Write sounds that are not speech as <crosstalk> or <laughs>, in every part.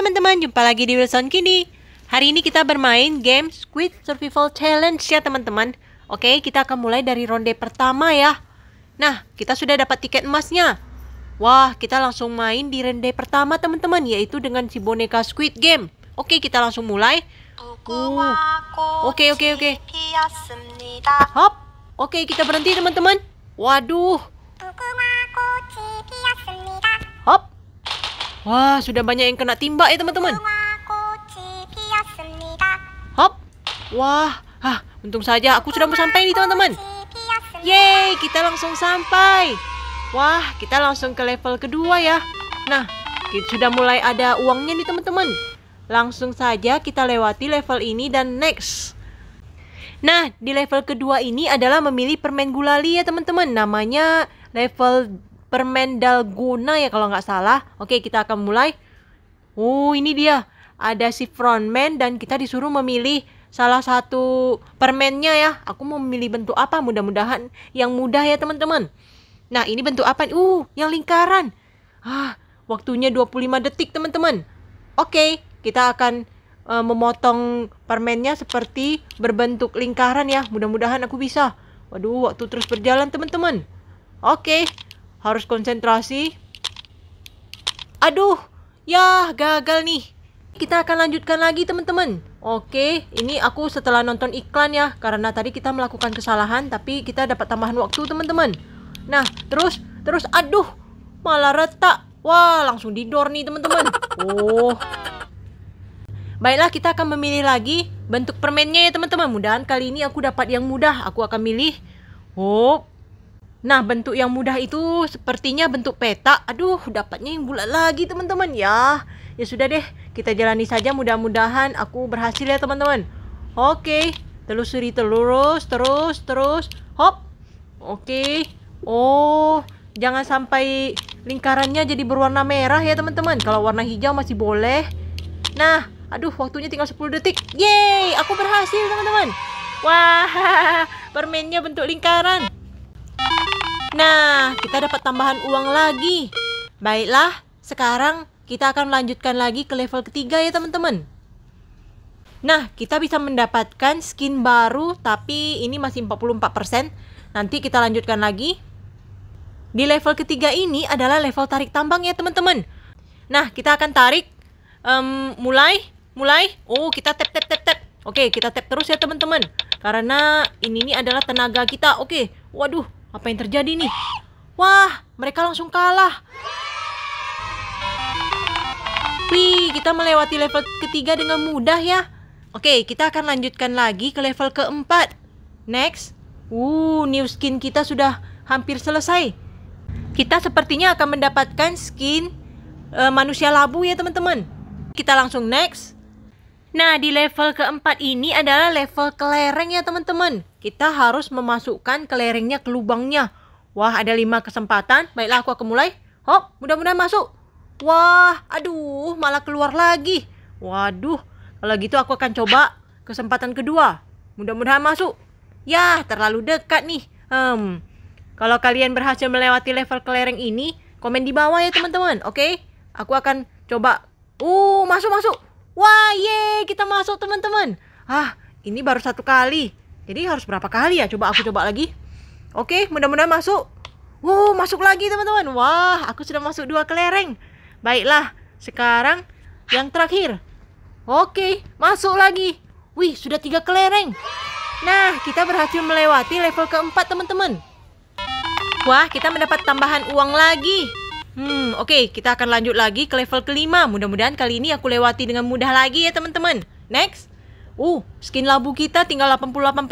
teman-teman, jumpa lagi di Wilson Kini. Hari ini kita bermain game Squid Survival Challenge ya teman-teman. Oke, kita akan mulai dari ronde pertama ya. Nah, kita sudah dapat tiket emasnya. Wah, kita langsung main di ronde pertama teman-teman, yaitu dengan si boneka Squid Game. Oke, kita langsung mulai. Uh. Oke, oke, oke. Hop. Oke, kita berhenti teman-teman. Waduh. Wah, sudah banyak yang kena timba ya teman-teman. Hop. Wah, hah, untung saja aku sudah mau sampai nih teman-teman. Yeay, kita langsung sampai. Wah, kita langsung ke level kedua ya. Nah, kita sudah mulai ada uangnya nih teman-teman. Langsung saja kita lewati level ini dan next. Nah, di level kedua ini adalah memilih permen gulali ya teman-teman. Namanya level Permendalguna ya kalau nggak salah. Oke, kita akan mulai. Oh, ini dia. Ada si frontman dan kita disuruh memilih salah satu permennya ya. Aku mau memilih bentuk apa? Mudah-mudahan yang mudah ya, teman-teman. Nah, ini bentuk apa? Uh, yang lingkaran. Ah, waktunya 25 detik, teman-teman. Oke, kita akan uh, memotong permennya seperti berbentuk lingkaran ya. Mudah-mudahan aku bisa. Waduh, waktu terus berjalan, teman-teman. Oke harus konsentrasi. Aduh, ya gagal nih. Kita akan lanjutkan lagi teman-teman. Oke, ini aku setelah nonton iklan ya, karena tadi kita melakukan kesalahan, tapi kita dapat tambahan waktu teman-teman. Nah, terus, terus, aduh, malah retak. Wah, langsung didor nih teman-teman. Oh. Baiklah, kita akan memilih lagi bentuk permennya ya teman-teman. Mudahan kali ini aku dapat yang mudah. Aku akan milih. Hop. Oh. Nah, bentuk yang mudah itu sepertinya bentuk peta. Aduh, dapatnya yang bulat lagi, teman-teman ya. Ya sudah deh, kita jalani saja mudah-mudahan aku berhasil ya, teman-teman. Oke, telusuri terus, terus, terus. Hop. Oke. Oh, jangan sampai lingkarannya jadi berwarna merah ya, teman-teman. Kalau warna hijau masih boleh. Nah, aduh, waktunya tinggal 10 detik. Yeay, aku berhasil, teman-teman. Wah, <laughs> permennya bentuk lingkaran. Nah, kita dapat tambahan uang lagi. Baiklah, sekarang kita akan melanjutkan lagi ke level ketiga ya teman-teman. Nah, kita bisa mendapatkan skin baru tapi ini masih 44%. Nanti kita lanjutkan lagi. Di level ketiga ini adalah level tarik tambang ya teman-teman. Nah, kita akan tarik. Um, mulai, mulai. Oh, kita tap, tap, tap, tap. Oke, kita tap terus ya teman-teman. Karena ini ini adalah tenaga kita. Oke, waduh, apa yang terjadi nih? Wah, mereka langsung kalah. Wih, kita melewati level ketiga dengan mudah ya. Oke, kita akan lanjutkan lagi ke level keempat. Next. Uh, new skin kita sudah hampir selesai. Kita sepertinya akan mendapatkan skin uh, manusia labu ya teman-teman. Kita langsung next. Nah, di level keempat ini adalah level kelereng ya teman-teman. Kita harus memasukkan kelerengnya ke lubangnya. Wah, ada lima kesempatan. Baiklah, aku akan mulai. Hop, mudah-mudahan masuk. Wah, aduh, malah keluar lagi. Waduh, kalau gitu aku akan coba kesempatan kedua. Mudah-mudahan masuk. Yah, terlalu dekat nih. Hmm, kalau kalian berhasil melewati level kelereng ini, komen di bawah ya teman-teman, oke? Aku akan coba. Uh, masuk masuk. Wah, ye, kita masuk teman-teman. Ah, ini baru satu kali. Jadi harus berapa kali ya? Coba aku coba lagi. Oke, mudah-mudahan masuk. Wow, masuk lagi teman-teman. Wah, aku sudah masuk dua kelereng. Baiklah, sekarang yang terakhir. Oke, masuk lagi. Wih, sudah tiga kelereng. Nah, kita berhasil melewati level keempat teman-teman. Wah, kita mendapat tambahan uang lagi. Hmm, oke, okay, kita akan lanjut lagi ke level kelima. Mudah-mudahan kali ini aku lewati dengan mudah lagi ya, teman-teman. Next. Uh, skin labu kita tinggal 88%.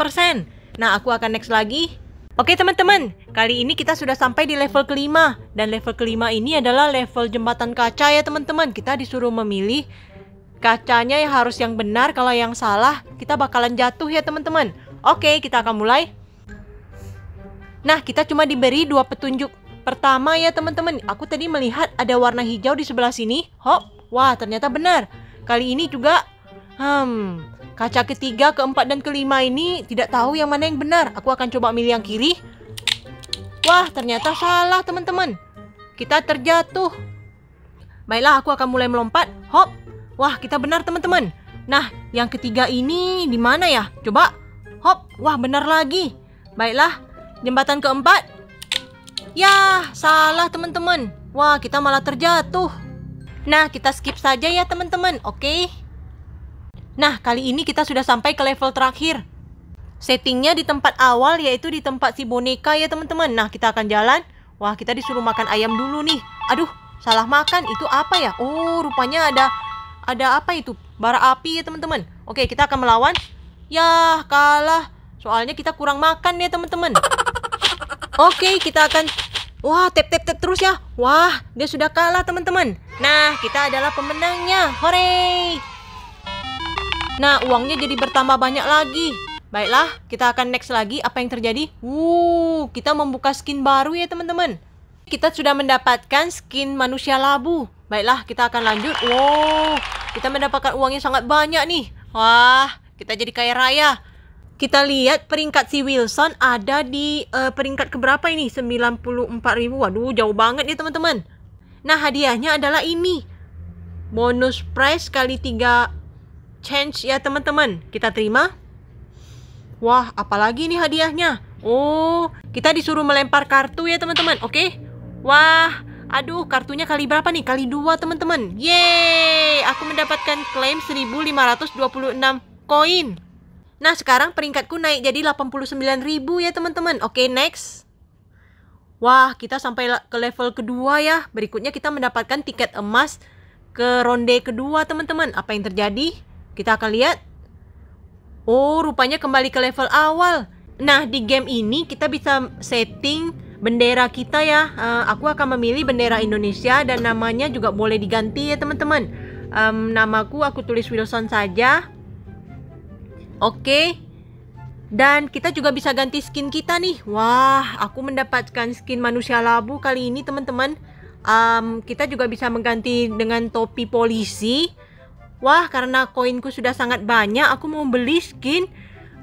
Nah, aku akan next lagi. Oke, okay, teman-teman. Kali ini kita sudah sampai di level kelima. Dan level kelima ini adalah level jembatan kaca ya, teman-teman. Kita disuruh memilih kacanya yang harus yang benar. Kalau yang salah, kita bakalan jatuh ya, teman-teman. Oke, okay, kita akan mulai. Nah, kita cuma diberi dua petunjuk Pertama ya teman-teman, aku tadi melihat ada warna hijau di sebelah sini. Hop, wah ternyata benar. Kali ini juga, hmm, kaca ketiga, keempat, dan kelima ini tidak tahu yang mana yang benar. Aku akan coba milih yang kiri. Wah, ternyata salah teman-teman. Kita terjatuh. Baiklah, aku akan mulai melompat. Hop. Wah, kita benar teman-teman. Nah, yang ketiga ini di mana ya? Coba. Hop. Wah, benar lagi. Baiklah, jembatan keempat ya salah teman-teman. Wah, kita malah terjatuh. Nah, kita skip saja ya teman-teman, oke? Nah, kali ini kita sudah sampai ke level terakhir. Settingnya di tempat awal, yaitu di tempat si boneka ya teman-teman. Nah, kita akan jalan. Wah, kita disuruh makan ayam dulu nih. Aduh, salah makan. Itu apa ya? Oh, rupanya ada ada apa itu? Bara api ya teman-teman. Oke, kita akan melawan. Yah, kalah. Soalnya kita kurang makan ya teman-teman. Oke, kita akan Wah, tap tap tap terus ya. Wah, dia sudah kalah, teman-teman. Nah, kita adalah pemenangnya. Hore! Nah, uangnya jadi bertambah banyak lagi. Baiklah, kita akan next lagi apa yang terjadi. Wuh, kita membuka skin baru ya, teman-teman. Kita sudah mendapatkan skin manusia labu. Baiklah, kita akan lanjut. Wow, kita mendapatkan uangnya sangat banyak nih. Wah, kita jadi kaya raya. Kita lihat peringkat si Wilson ada di uh, peringkat keberapa ini? 94.000. Waduh, jauh banget ya teman-teman. Nah, hadiahnya adalah ini. Bonus prize kali 3 change ya teman-teman. Kita terima. Wah, apalagi ini hadiahnya? Oh, kita disuruh melempar kartu ya teman-teman. Oke. Wah, Aduh, kartunya kali berapa nih? Kali dua teman-teman. Yeay, aku mendapatkan klaim 1526 koin. Nah, sekarang peringkatku naik jadi 89.000 ya, teman-teman. Oke, okay, next. Wah, kita sampai ke level kedua ya. Berikutnya kita mendapatkan tiket emas ke ronde kedua, teman-teman. Apa yang terjadi? Kita akan lihat. Oh, rupanya kembali ke level awal. Nah, di game ini kita bisa setting bendera kita ya. Uh, aku akan memilih bendera Indonesia dan namanya juga boleh diganti ya, teman-teman. Um, namaku aku tulis Wilson saja Oke. Dan kita juga bisa ganti skin kita nih. Wah, aku mendapatkan skin manusia labu kali ini, teman-teman. Um, kita juga bisa mengganti dengan topi polisi. Wah, karena koinku sudah sangat banyak, aku mau beli skin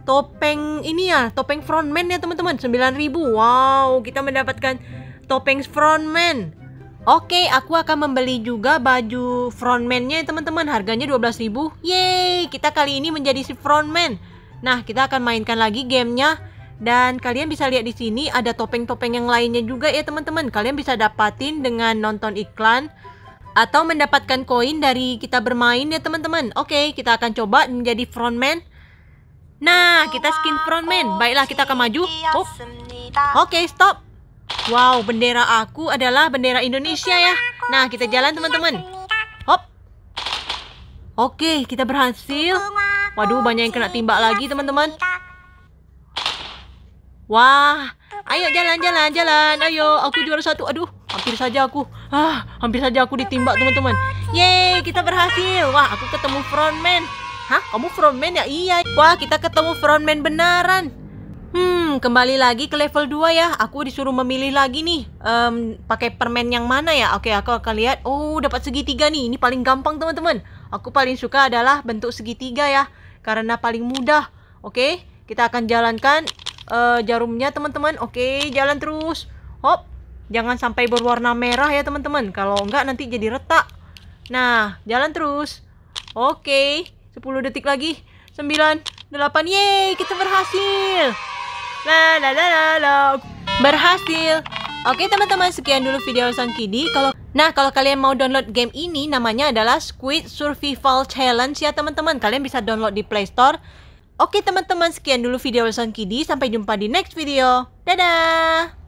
topeng ini ya, topeng frontman ya, teman-teman. 9000. Wow, kita mendapatkan topeng frontman. Oke, aku akan membeli juga baju frontman-nya teman-teman. Harganya 12.000. Yeay, kita kali ini menjadi si frontman. Nah, kita akan mainkan lagi gamenya. Dan kalian bisa lihat di sini ada topeng-topeng yang lainnya juga ya teman-teman. Kalian bisa dapatin dengan nonton iklan atau mendapatkan koin dari kita bermain ya teman-teman. Oke, kita akan coba menjadi frontman. Nah, kita skin frontman. Baiklah, kita akan maju. Oh. Oke, stop. Wow, bendera aku adalah bendera Indonesia ya. Nah, kita jalan teman-teman. Hop. Oke, kita berhasil. Waduh, banyak yang kena timbak lagi teman-teman. Wah, ayo jalan, jalan, jalan. Ayo, aku juara satu. Aduh, hampir saja aku. Ah, hampir saja aku ditimbak teman-teman. Yeay, kita berhasil. Wah, aku ketemu frontman. Hah, kamu frontman ya? Iya. Wah, kita ketemu frontman beneran. Hmm, kembali lagi ke level 2 ya. Aku disuruh memilih lagi nih. Um, pakai permen yang mana ya? Oke, aku akan lihat. Oh, dapat segitiga nih. Ini paling gampang, teman-teman. Aku paling suka adalah bentuk segitiga ya. Karena paling mudah. Oke, kita akan jalankan uh, jarumnya, teman-teman. Oke, jalan terus. Hop. Jangan sampai berwarna merah ya, teman-teman. Kalau enggak nanti jadi retak. Nah, jalan terus. Oke, 10 detik lagi. 9, 8. Yeay, kita berhasil. Berhasil. Oke teman-teman, sekian dulu video Sang Kidi. Kalau Nah, kalau kalian mau download game ini namanya adalah Squid Survival Challenge ya teman-teman. Kalian bisa download di Play Store. Oke teman-teman, sekian dulu video sang Kidi. Sampai jumpa di next video. Dadah!